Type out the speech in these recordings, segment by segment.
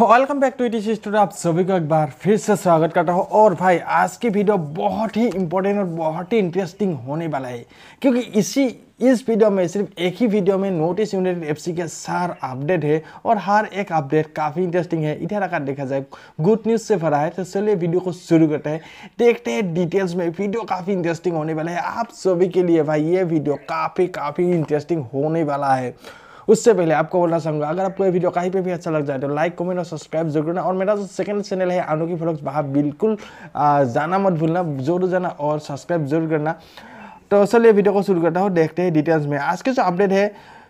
Welcome back to ET studio आप सभी को एक बार फिर से स्वागत करता हूँ और भाई आज की वीडियो बहुत ही इंपॉर्टेंट और बहुत ही इंटरेस्टिंग होने वाला है क्योंकि इसी इस वीडियो में सिर्फ एक ही वीडियो में नोटिस यूनिट एफ के सार अपडेट है और हर एक अपडेट काफ़ी इंटरेस्टिंग है इधर आकर देखा जाए गुड न्यूज़ से भरा है तो चलिए वीडियो को शुरू करते हैं देखते हैं डिटेल्स में वीडियो काफ़ी इंटरेस्टिंग होने वाला है आप सभी के लिए भाई ये वीडियो काफ़ी काफ़ी इंटरेस्टिंग होने वाला है उससे पहले आपको बोलना चाहूँगा अगर आपको ये वीडियो कहीं पर भी अच्छा लग जाए तो लाइक कमेंट और सब्सक्राइब जरूर करना और मेरा जो सेकंड चैनल है अनुकी की ब्लॉग्स वहाँ बिल्कुल जाना मत भूलना जरूर जाना और सब्सक्राइब जरूर करना तो चलिए वीडियो को शुरू करता हूँ देखते हैं डिटेल्स में आज के जो अपडेट है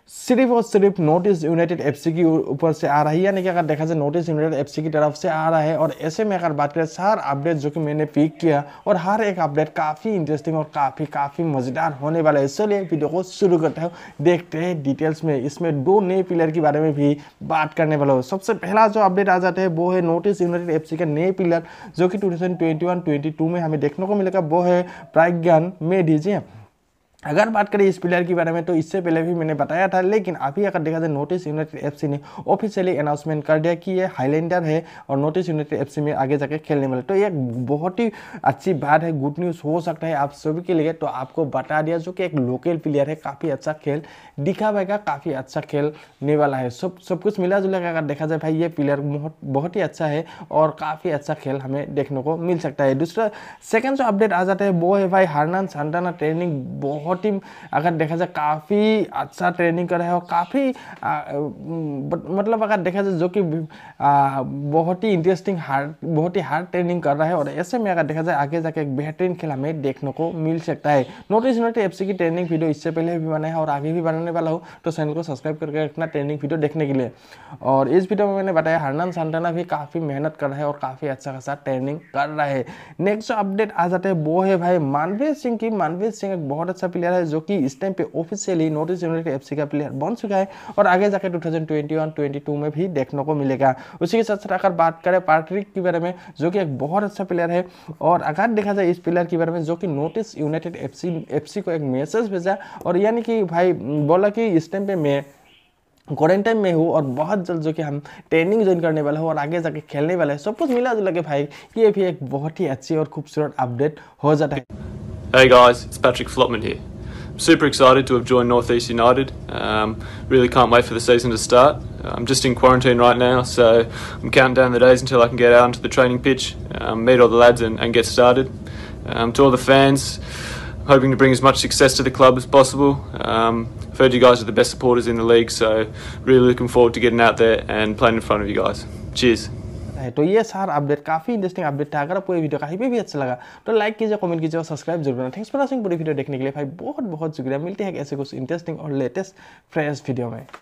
सिर्फ और सिर्फ नोटिस यूनाइटेड एफसी की ऊपर से आ रहा है यानी कि अगर देखा जाए नोटिस यूनाइटेड एफसी की तरफ से आ रहा है और ऐसे में अगर बात करें सार अपडेट जो कि मैंने पिक किया और हर एक अपडेट काफ़ी इंटरेस्टिंग और काफ़ी काफ़ी मज़ेदार होने वाला है इसलिए वीडियो को शुरू करते हो देखते हैं डिटेल्स में इसमें दो नए पिलर के बारे में भी बात करने वाला हो सबसे पहला जो अपडेट आ जाता है वो है नोटिस यूनाइटेड एफ का नए पिलर जो कि टू थाउजेंड में हमें देखने को मिलेगा वो है प्राज्ञान मेडी जी अगर बात करें इस प्लेयर के बारे में तो इससे पहले भी मैंने बताया था लेकिन अभी अगर देखा जाए नोटिस यूनाइटेड एफसी ने ऑफिशियली अनाउंसमेंट कर दिया कि ये हाईलैंडर है और नोटिस यूनाइटेड एफसी में आगे जाकर खेलने वाले तो ये बहुत ही अच्छी बात है गुड न्यूज़ हो सकता है आप सभी के लिए तो आपको बता दिया जो कि एक लोकल प्लेयर है काफ़ी अच्छा खेल दिखा काफ़ी अच्छा खेलने वाला है सब सब कुछ मिला जुला अगर देखा जाए भाई ये प्लेयर बहुत ही अच्छा है और काफ़ी अच्छा खेल हमें देखने को मिल सकता है दूसरा सेकेंड जो अपडेट आ जाता है वो है भाई हरनान सांडाना ट्रेनिंग बहुत बहुत टीम अगर देखा जाए काफ़ी अच्छा ट्रेनिंग कर रहा है और काफ़ी मतलब अगर देखा जाए जो कि बहुत ही इंटरेस्टिंग हार्ड बहुत ही हार्ड ट्रेनिंग कर रहा है और ऐसे में अगर देखा जाए आगे जाके एक बेहतरीन खेल हमें देखने को मिल सकता है नोटिस नोटिस एफ की ट्रेनिंग वीडियो इससे पहले भी बनाया है और आगे भी बनाने वाला हो तो चैनल को सब्सक्राइब करके रखना ट्रेनिंग वीडियो देखने के लिए और इस वीडियो में मैंने बताया हरनान सांटाना भी काफ़ी मेहनत कर रहा है और काफ़ी अच्छा खासा ट्रेनिंग कर रहा है नेक्स्ट अपडेट आ जाता है वो है भाई मानवीर सिंह की मानवीर सिंह एक बहुत अच्छा प्लेयर है जो कि इस टाइम पे officially North East United F का प्लेयर बन चुका है और आगे जाकर टू थाउजेंड ट्वेंटी में भी देखने को मिलेगा उसी के साथ साथ अगर बात करें पार्ट्रिक के बारे में जो कि एक बहुत अच्छा प्लेयर है और अगर देखा जाए इस प्लेयर के बारे में जो कि North East United F C को एक मैसेज भेजा और यानी कि भाई बोला कि इस टाइम पे मैं क्वारंटाइन में हूँ और बहुत जल्द जो कि हम ट्रेनिंग ज्वाइन करने वाला हो और आगे जाके खेलने वाले हैं सब कुछ मिला जुला के भाई ये भी एक बहुत ही अच्छी और खूबसूरत अपडेट हो जाता है Hey guys, it's Patrick Flotman here. I'm super excited to have joined North East United. Um, really can't wait for the season to start. I'm just in quarantine right now, so I'm counting down the days until I can get out onto the training pitch, um, meet all the lads, and, and get started. Um, to all the fans, I'm hoping to bring as much success to the club as possible. Um, I've heard you guys are the best supporters in the league, so really looking forward to getting out there and playing in front of you guys. Cheers. सकता है तो ये सार update काफ़ी interesting update था अगर आपको ये वीडियो काफी भी अच्छा लगा तो लाइक कीजिए कमेंट कीजिए और सब्सक्राइब जरूर करना थैंक्स फॉर वॉचिंग पूरी वीडियो देखने के लिए भाई बहुत बहुत शुक्रिया मिलते हैं ऐसे कुछ इंटरेस्टिंग और लेटेस्ट फ्रेश वीडियो में